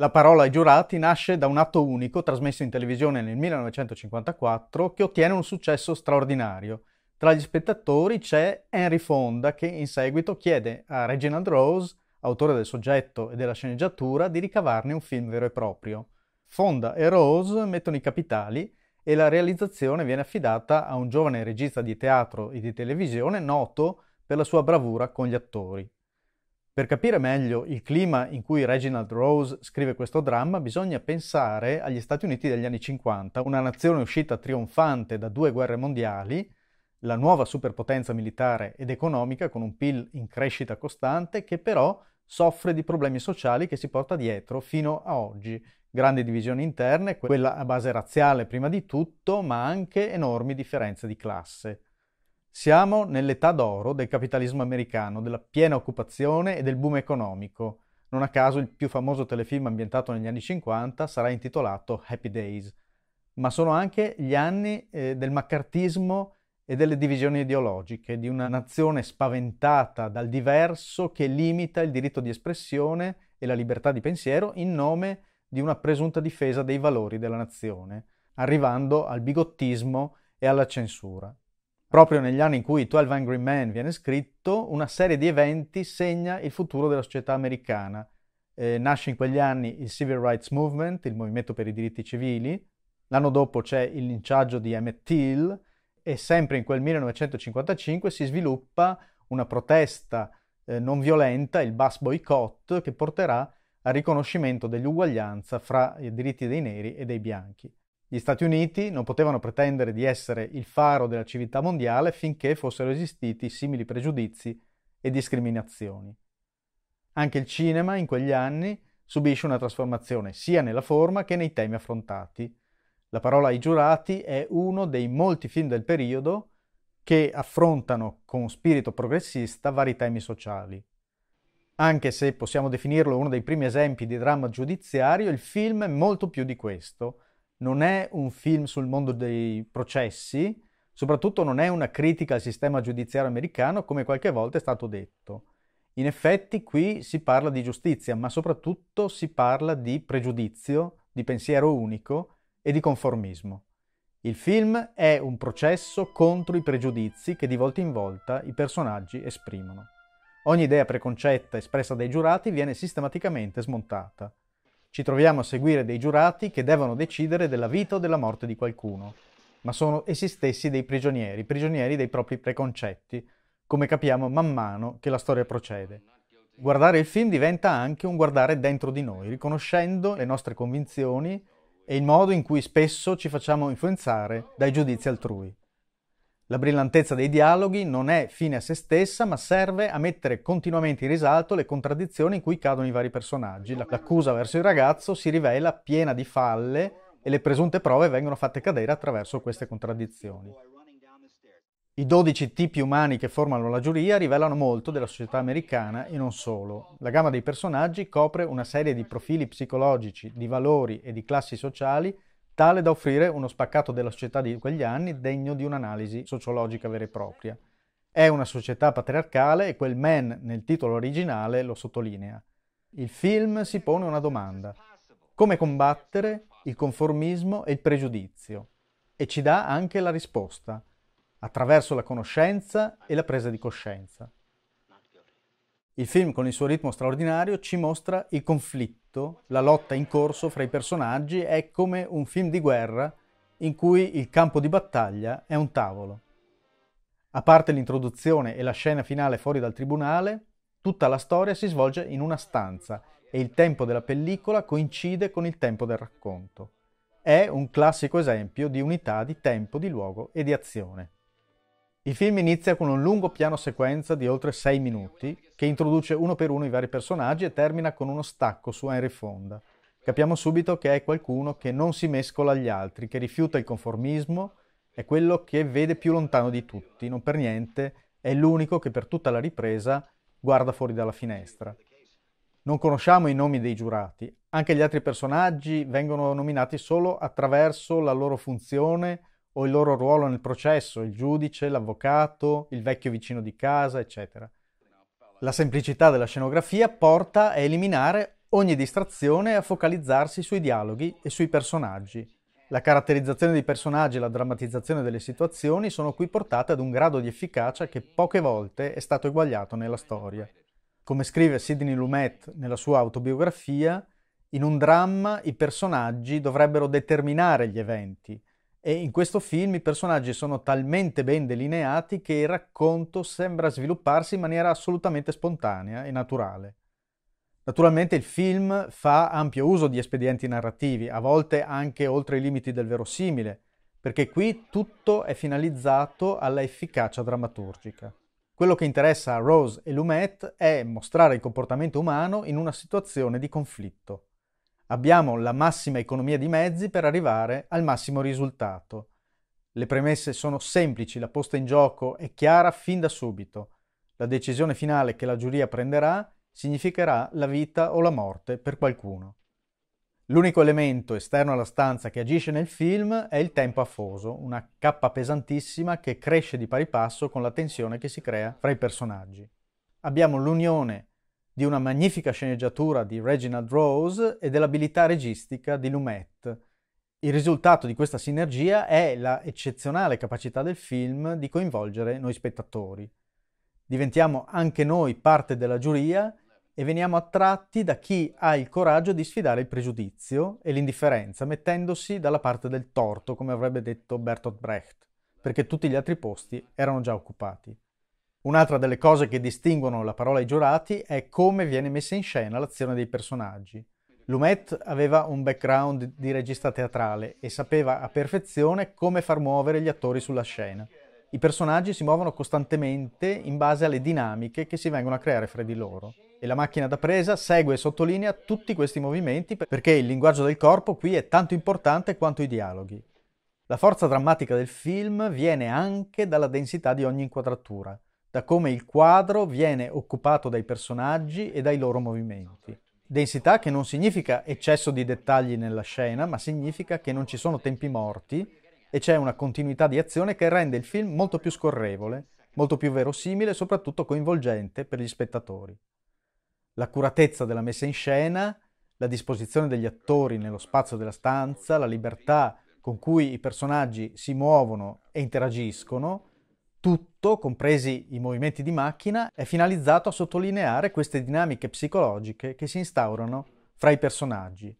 La parola ai giurati nasce da un atto unico trasmesso in televisione nel 1954 che ottiene un successo straordinario. Tra gli spettatori c'è Henry Fonda che in seguito chiede a Reginald Rose, autore del soggetto e della sceneggiatura, di ricavarne un film vero e proprio. Fonda e Rose mettono i capitali e la realizzazione viene affidata a un giovane regista di teatro e di televisione noto per la sua bravura con gli attori. Per capire meglio il clima in cui Reginald Rose scrive questo dramma bisogna pensare agli Stati Uniti degli anni 50, una nazione uscita trionfante da due guerre mondiali, la nuova superpotenza militare ed economica con un PIL in crescita costante che però soffre di problemi sociali che si porta dietro fino a oggi. Grandi divisioni interne, quella a base razziale prima di tutto, ma anche enormi differenze di classe. Siamo nell'età d'oro del capitalismo americano, della piena occupazione e del boom economico. Non a caso il più famoso telefilm ambientato negli anni 50 sarà intitolato Happy Days, ma sono anche gli anni eh, del maccartismo e delle divisioni ideologiche, di una nazione spaventata dal diverso che limita il diritto di espressione e la libertà di pensiero in nome di una presunta difesa dei valori della nazione, arrivando al bigottismo e alla censura. Proprio negli anni in cui 12 Angry Men viene scritto, una serie di eventi segna il futuro della società americana. Eh, nasce in quegli anni il Civil Rights Movement, il movimento per i diritti civili, l'anno dopo c'è il linciaggio di Emmett Till e sempre in quel 1955 si sviluppa una protesta eh, non violenta, il bus boycott, che porterà al riconoscimento dell'uguaglianza fra i diritti dei neri e dei bianchi. Gli Stati Uniti non potevano pretendere di essere il faro della civiltà mondiale finché fossero esistiti simili pregiudizi e discriminazioni. Anche il cinema in quegli anni subisce una trasformazione sia nella forma che nei temi affrontati. La parola ai giurati è uno dei molti film del periodo che affrontano con spirito progressista vari temi sociali. Anche se possiamo definirlo uno dei primi esempi di dramma giudiziario, il film è molto più di questo non è un film sul mondo dei processi, soprattutto non è una critica al sistema giudiziario americano come qualche volta è stato detto. In effetti qui si parla di giustizia, ma soprattutto si parla di pregiudizio, di pensiero unico e di conformismo. Il film è un processo contro i pregiudizi che di volta in volta i personaggi esprimono. Ogni idea preconcetta espressa dai giurati viene sistematicamente smontata. Ci troviamo a seguire dei giurati che devono decidere della vita o della morte di qualcuno, ma sono essi stessi dei prigionieri, prigionieri dei propri preconcetti, come capiamo man mano che la storia procede. Guardare il film diventa anche un guardare dentro di noi, riconoscendo le nostre convinzioni e il modo in cui spesso ci facciamo influenzare dai giudizi altrui. La brillantezza dei dialoghi non è fine a se stessa, ma serve a mettere continuamente in risalto le contraddizioni in cui cadono i vari personaggi. L'accusa verso il ragazzo si rivela piena di falle e le presunte prove vengono fatte cadere attraverso queste contraddizioni. I 12 tipi umani che formano la giuria rivelano molto della società americana e non solo. La gamma dei personaggi copre una serie di profili psicologici, di valori e di classi sociali tale da offrire uno spaccato della società di quegli anni degno di un'analisi sociologica vera e propria. È una società patriarcale e quel man nel titolo originale lo sottolinea. Il film si pone una domanda. Come combattere il conformismo e il pregiudizio? E ci dà anche la risposta, attraverso la conoscenza e la presa di coscienza. Il film, con il suo ritmo straordinario, ci mostra i conflitti detto, la lotta in corso fra i personaggi è come un film di guerra in cui il campo di battaglia è un tavolo. A parte l'introduzione e la scena finale fuori dal tribunale, tutta la storia si svolge in una stanza e il tempo della pellicola coincide con il tempo del racconto. È un classico esempio di unità di tempo, di luogo e di azione. Il film inizia con un lungo piano sequenza di oltre sei minuti che introduce uno per uno i vari personaggi e termina con uno stacco su Henry Fonda. Capiamo subito che è qualcuno che non si mescola agli altri, che rifiuta il conformismo, è quello che vede più lontano di tutti, non per niente è l'unico che per tutta la ripresa guarda fuori dalla finestra. Non conosciamo i nomi dei giurati, anche gli altri personaggi vengono nominati solo attraverso la loro funzione o il loro ruolo nel processo, il giudice, l'avvocato, il vecchio vicino di casa, eccetera. La semplicità della scenografia porta a eliminare ogni distrazione e a focalizzarsi sui dialoghi e sui personaggi. La caratterizzazione dei personaggi e la drammatizzazione delle situazioni sono qui portate ad un grado di efficacia che poche volte è stato eguagliato nella storia. Come scrive Sidney Lumet nella sua autobiografia, in un dramma i personaggi dovrebbero determinare gli eventi, e in questo film i personaggi sono talmente ben delineati che il racconto sembra svilupparsi in maniera assolutamente spontanea e naturale. Naturalmente il film fa ampio uso di espedienti narrativi, a volte anche oltre i limiti del verosimile, perché qui tutto è finalizzato alla efficacia drammaturgica. Quello che interessa a Rose e Lumet è mostrare il comportamento umano in una situazione di conflitto. Abbiamo la massima economia di mezzi per arrivare al massimo risultato. Le premesse sono semplici, la posta in gioco è chiara fin da subito. La decisione finale che la giuria prenderà significherà la vita o la morte per qualcuno. L'unico elemento esterno alla stanza che agisce nel film è il tempo afoso, una cappa pesantissima che cresce di pari passo con la tensione che si crea fra i personaggi. Abbiamo l'unione di una magnifica sceneggiatura di Reginald Rose e dell'abilità registica di Lumet. Il risultato di questa sinergia è la eccezionale capacità del film di coinvolgere noi spettatori. Diventiamo anche noi parte della giuria e veniamo attratti da chi ha il coraggio di sfidare il pregiudizio e l'indifferenza, mettendosi dalla parte del torto, come avrebbe detto Bertolt Brecht perché tutti gli altri posti erano già occupati. Un'altra delle cose che distinguono la parola ai giurati è come viene messa in scena l'azione dei personaggi. Lumet aveva un background di regista teatrale e sapeva a perfezione come far muovere gli attori sulla scena. I personaggi si muovono costantemente in base alle dinamiche che si vengono a creare fra di loro e la macchina da presa segue e sottolinea tutti questi movimenti perché il linguaggio del corpo qui è tanto importante quanto i dialoghi. La forza drammatica del film viene anche dalla densità di ogni inquadratura da come il quadro viene occupato dai personaggi e dai loro movimenti. Densità che non significa eccesso di dettagli nella scena, ma significa che non ci sono tempi morti e c'è una continuità di azione che rende il film molto più scorrevole, molto più verosimile e soprattutto coinvolgente per gli spettatori. L'accuratezza della messa in scena, la disposizione degli attori nello spazio della stanza, la libertà con cui i personaggi si muovono e interagiscono, tutto, compresi i movimenti di macchina, è finalizzato a sottolineare queste dinamiche psicologiche che si instaurano fra i personaggi.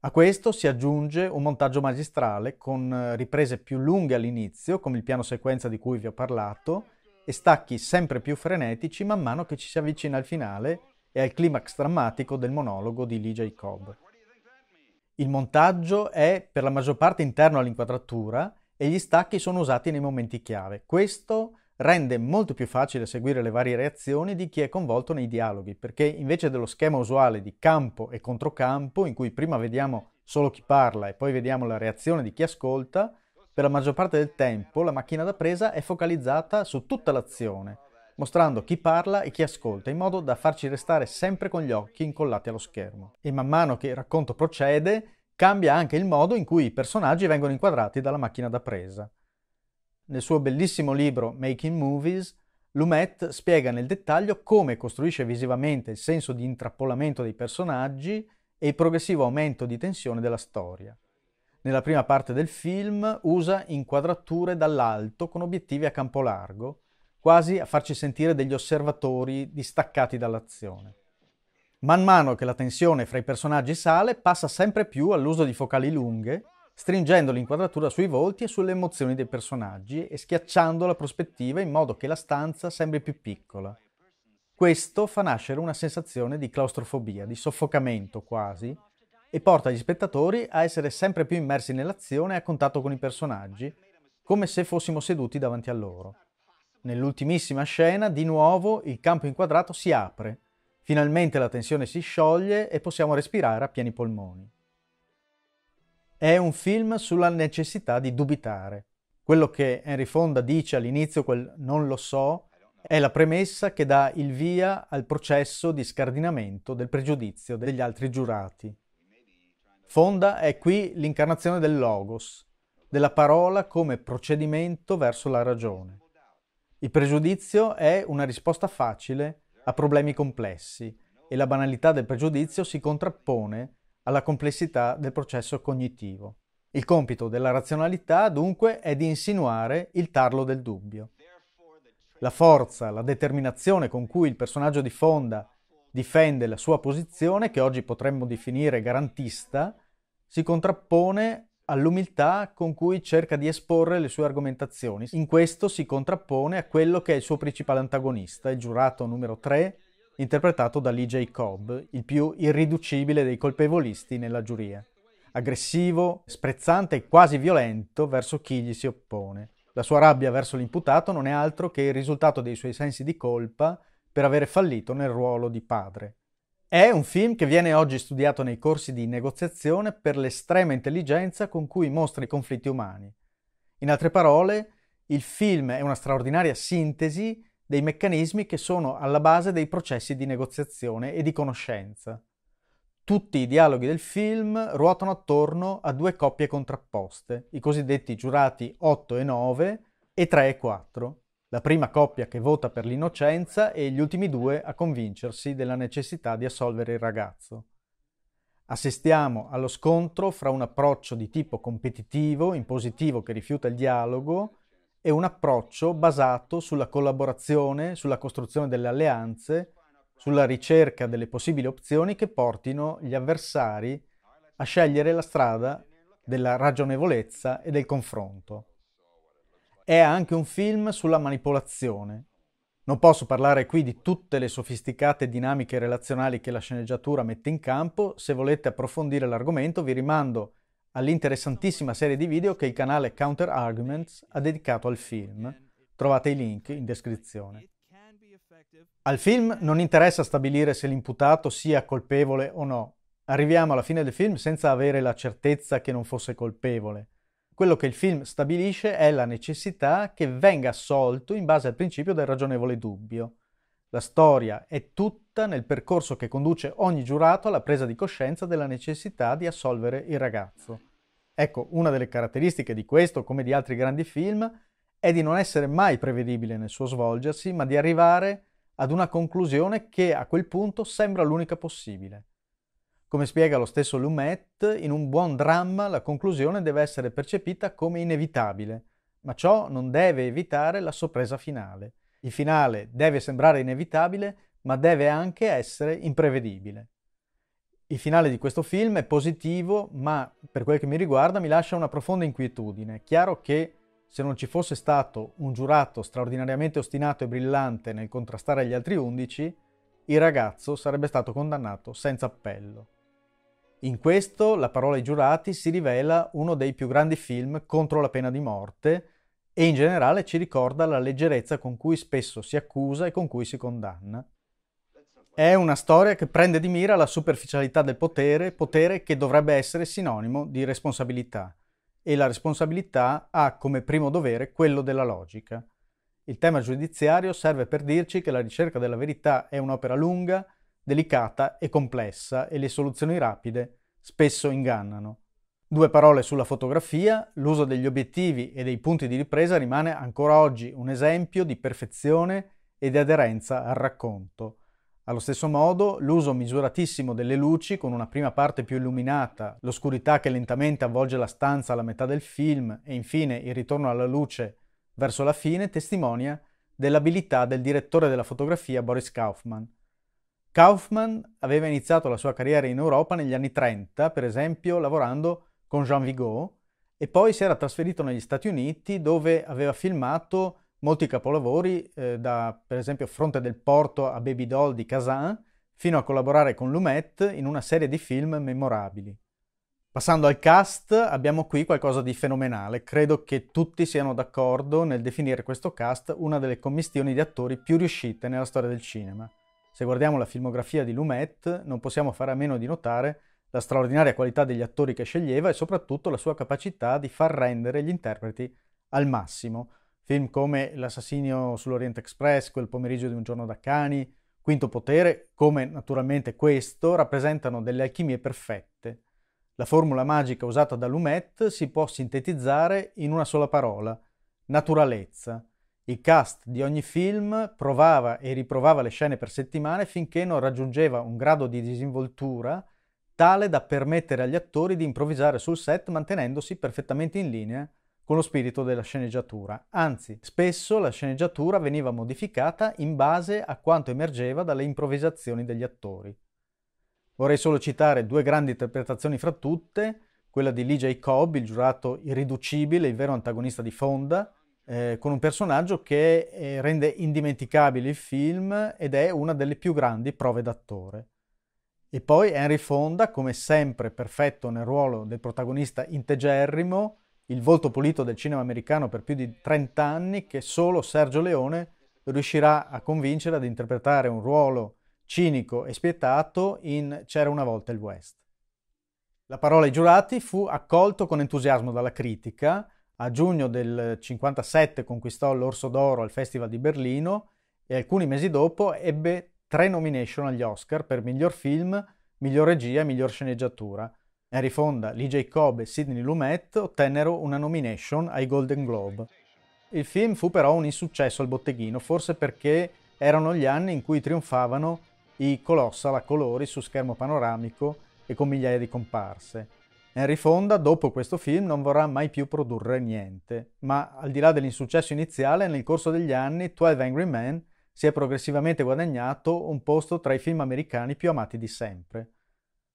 A questo si aggiunge un montaggio magistrale con eh, riprese più lunghe all'inizio, come il piano sequenza di cui vi ho parlato, e stacchi sempre più frenetici man mano che ci si avvicina al finale e al climax drammatico del monologo di Lee Jacob. Il montaggio è per la maggior parte interno all'inquadratura e gli stacchi sono usati nei momenti chiave. Questo rende molto più facile seguire le varie reazioni di chi è coinvolto nei dialoghi, perché invece dello schema usuale di campo e controcampo, in cui prima vediamo solo chi parla e poi vediamo la reazione di chi ascolta, per la maggior parte del tempo la macchina da presa è focalizzata su tutta l'azione, mostrando chi parla e chi ascolta, in modo da farci restare sempre con gli occhi incollati allo schermo. E man mano che il racconto procede, Cambia anche il modo in cui i personaggi vengono inquadrati dalla macchina da presa. Nel suo bellissimo libro Making Movies, Lumet spiega nel dettaglio come costruisce visivamente il senso di intrappolamento dei personaggi e il progressivo aumento di tensione della storia. Nella prima parte del film usa inquadrature dall'alto con obiettivi a campo largo, quasi a farci sentire degli osservatori distaccati dall'azione. Man mano che la tensione fra i personaggi sale, passa sempre più all'uso di focali lunghe, stringendo l'inquadratura sui volti e sulle emozioni dei personaggi e schiacciando la prospettiva in modo che la stanza sembri più piccola. Questo fa nascere una sensazione di claustrofobia, di soffocamento quasi, e porta gli spettatori a essere sempre più immersi nell'azione e a contatto con i personaggi, come se fossimo seduti davanti a loro. Nell'ultimissima scena, di nuovo, il campo inquadrato si apre Finalmente la tensione si scioglie e possiamo respirare a pieni polmoni. È un film sulla necessità di dubitare. Quello che Henry Fonda dice all'inizio, quel non lo so, è la premessa che dà il via al processo di scardinamento del pregiudizio degli altri giurati. Fonda è qui l'incarnazione del logos, della parola come procedimento verso la ragione. Il pregiudizio è una risposta facile a problemi complessi e la banalità del pregiudizio si contrappone alla complessità del processo cognitivo. Il compito della razionalità dunque è di insinuare il tarlo del dubbio. La forza, la determinazione con cui il personaggio di Fonda difende la sua posizione, che oggi potremmo definire garantista, si contrappone all'umiltà con cui cerca di esporre le sue argomentazioni. In questo si contrappone a quello che è il suo principale antagonista, il giurato numero 3, interpretato da Lee J. Cobb, il più irriducibile dei colpevolisti nella giuria. Aggressivo, sprezzante e quasi violento verso chi gli si oppone. La sua rabbia verso l'imputato non è altro che il risultato dei suoi sensi di colpa per avere fallito nel ruolo di padre. È un film che viene oggi studiato nei corsi di negoziazione per l'estrema intelligenza con cui mostra i conflitti umani. In altre parole, il film è una straordinaria sintesi dei meccanismi che sono alla base dei processi di negoziazione e di conoscenza. Tutti i dialoghi del film ruotano attorno a due coppie contrapposte, i cosiddetti giurati 8 e 9 e 3 e 4 la prima coppia che vota per l'innocenza e gli ultimi due a convincersi della necessità di assolvere il ragazzo. Assistiamo allo scontro fra un approccio di tipo competitivo, impositivo che rifiuta il dialogo, e un approccio basato sulla collaborazione, sulla costruzione delle alleanze, sulla ricerca delle possibili opzioni che portino gli avversari a scegliere la strada della ragionevolezza e del confronto è anche un film sulla manipolazione. Non posso parlare qui di tutte le sofisticate dinamiche relazionali che la sceneggiatura mette in campo, se volete approfondire l'argomento vi rimando all'interessantissima serie di video che il canale Counter Arguments ha dedicato al film. Trovate i link in descrizione. Al film non interessa stabilire se l'imputato sia colpevole o no. Arriviamo alla fine del film senza avere la certezza che non fosse colpevole. Quello che il film stabilisce è la necessità che venga assolto in base al principio del ragionevole dubbio. La storia è tutta nel percorso che conduce ogni giurato alla presa di coscienza della necessità di assolvere il ragazzo. Ecco, una delle caratteristiche di questo, come di altri grandi film, è di non essere mai prevedibile nel suo svolgersi, ma di arrivare ad una conclusione che a quel punto sembra l'unica possibile. Come spiega lo stesso Lumet, in un buon dramma la conclusione deve essere percepita come inevitabile, ma ciò non deve evitare la sorpresa finale. Il finale deve sembrare inevitabile, ma deve anche essere imprevedibile. Il finale di questo film è positivo, ma per quel che mi riguarda mi lascia una profonda inquietudine. È chiaro che se non ci fosse stato un giurato straordinariamente ostinato e brillante nel contrastare gli altri undici, il ragazzo sarebbe stato condannato senza appello. In questo La parola ai giurati si rivela uno dei più grandi film contro la pena di morte e in generale ci ricorda la leggerezza con cui spesso si accusa e con cui si condanna. È una storia che prende di mira la superficialità del potere, potere che dovrebbe essere sinonimo di responsabilità e la responsabilità ha come primo dovere quello della logica. Il tema giudiziario serve per dirci che la ricerca della verità è un'opera lunga, delicata e complessa e le soluzioni rapide spesso ingannano. Due parole sulla fotografia, l'uso degli obiettivi e dei punti di ripresa rimane ancora oggi un esempio di perfezione e di aderenza al racconto. Allo stesso modo, l'uso misuratissimo delle luci, con una prima parte più illuminata, l'oscurità che lentamente avvolge la stanza alla metà del film e infine il ritorno alla luce verso la fine, testimonia dell'abilità del direttore della fotografia Boris Kaufman, Kaufman aveva iniziato la sua carriera in Europa negli anni 30, per esempio lavorando con Jean Vigo, e poi si era trasferito negli Stati Uniti dove aveva filmato molti capolavori, eh, da per esempio Fronte del Porto a Baby Doll di Kazan, fino a collaborare con Lumet in una serie di film memorabili. Passando al cast, abbiamo qui qualcosa di fenomenale. Credo che tutti siano d'accordo nel definire questo cast una delle commissioni di attori più riuscite nella storia del cinema. Se guardiamo la filmografia di Lumet, non possiamo fare a meno di notare la straordinaria qualità degli attori che sceglieva e soprattutto la sua capacità di far rendere gli interpreti al massimo. Film come L'assassinio sull'Orient Express, Quel pomeriggio di un giorno da cani, Quinto potere, come naturalmente questo, rappresentano delle alchimie perfette. La formula magica usata da Lumet si può sintetizzare in una sola parola, naturalezza. Il cast di ogni film provava e riprovava le scene per settimane finché non raggiungeva un grado di disinvoltura tale da permettere agli attori di improvvisare sul set mantenendosi perfettamente in linea con lo spirito della sceneggiatura. Anzi, spesso la sceneggiatura veniva modificata in base a quanto emergeva dalle improvvisazioni degli attori. Vorrei solo citare due grandi interpretazioni fra tutte, quella di Lee J. Cobb, il giurato irriducibile, il vero antagonista di Fonda, eh, con un personaggio che eh, rende indimenticabile il film ed è una delle più grandi prove d'attore. E poi Henry Fonda, come sempre perfetto nel ruolo del protagonista integerrimo, il volto pulito del cinema americano per più di 30 anni, che solo Sergio Leone riuscirà a convincere ad interpretare un ruolo cinico e spietato in C'era una volta il West. La parola ai giurati fu accolto con entusiasmo dalla critica, a giugno del 57 conquistò l'Orso d'Oro al Festival di Berlino e alcuni mesi dopo ebbe tre nomination agli Oscar per miglior film, miglior regia e miglior sceneggiatura. Harry Fonda, Lee Jacob e Sidney Lumet ottennero una nomination ai Golden Globe. Il film fu però un insuccesso al botteghino, forse perché erano gli anni in cui trionfavano i colossal a colori su schermo panoramico e con migliaia di comparse. Henry Fonda dopo questo film non vorrà mai più produrre niente, ma al di là dell'insuccesso iniziale, nel corso degli anni 12 Angry Men si è progressivamente guadagnato un posto tra i film americani più amati di sempre.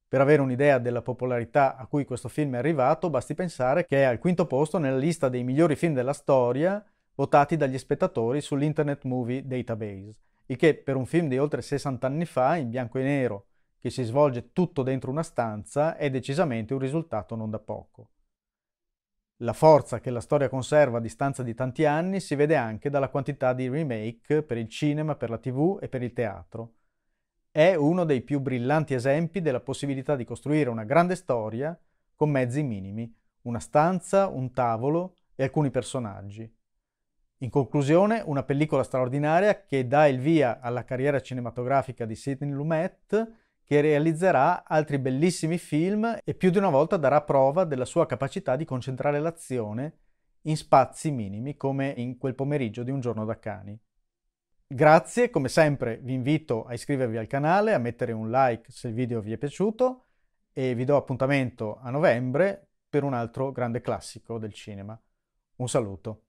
Per avere un'idea della popolarità a cui questo film è arrivato, basti pensare che è al quinto posto nella lista dei migliori film della storia votati dagli spettatori sull'Internet Movie Database, il che per un film di oltre 60 anni fa, in bianco e nero, che si svolge tutto dentro una stanza è decisamente un risultato non da poco. La forza che la storia conserva a distanza di tanti anni si vede anche dalla quantità di remake per il cinema, per la tv e per il teatro. È uno dei più brillanti esempi della possibilità di costruire una grande storia con mezzi minimi, una stanza, un tavolo e alcuni personaggi. In conclusione, una pellicola straordinaria che dà il via alla carriera cinematografica di Sidney Lumet che realizzerà altri bellissimi film e più di una volta darà prova della sua capacità di concentrare l'azione in spazi minimi come in quel pomeriggio di un giorno da cani. Grazie, come sempre vi invito a iscrivervi al canale, a mettere un like se il video vi è piaciuto e vi do appuntamento a novembre per un altro grande classico del cinema. Un saluto.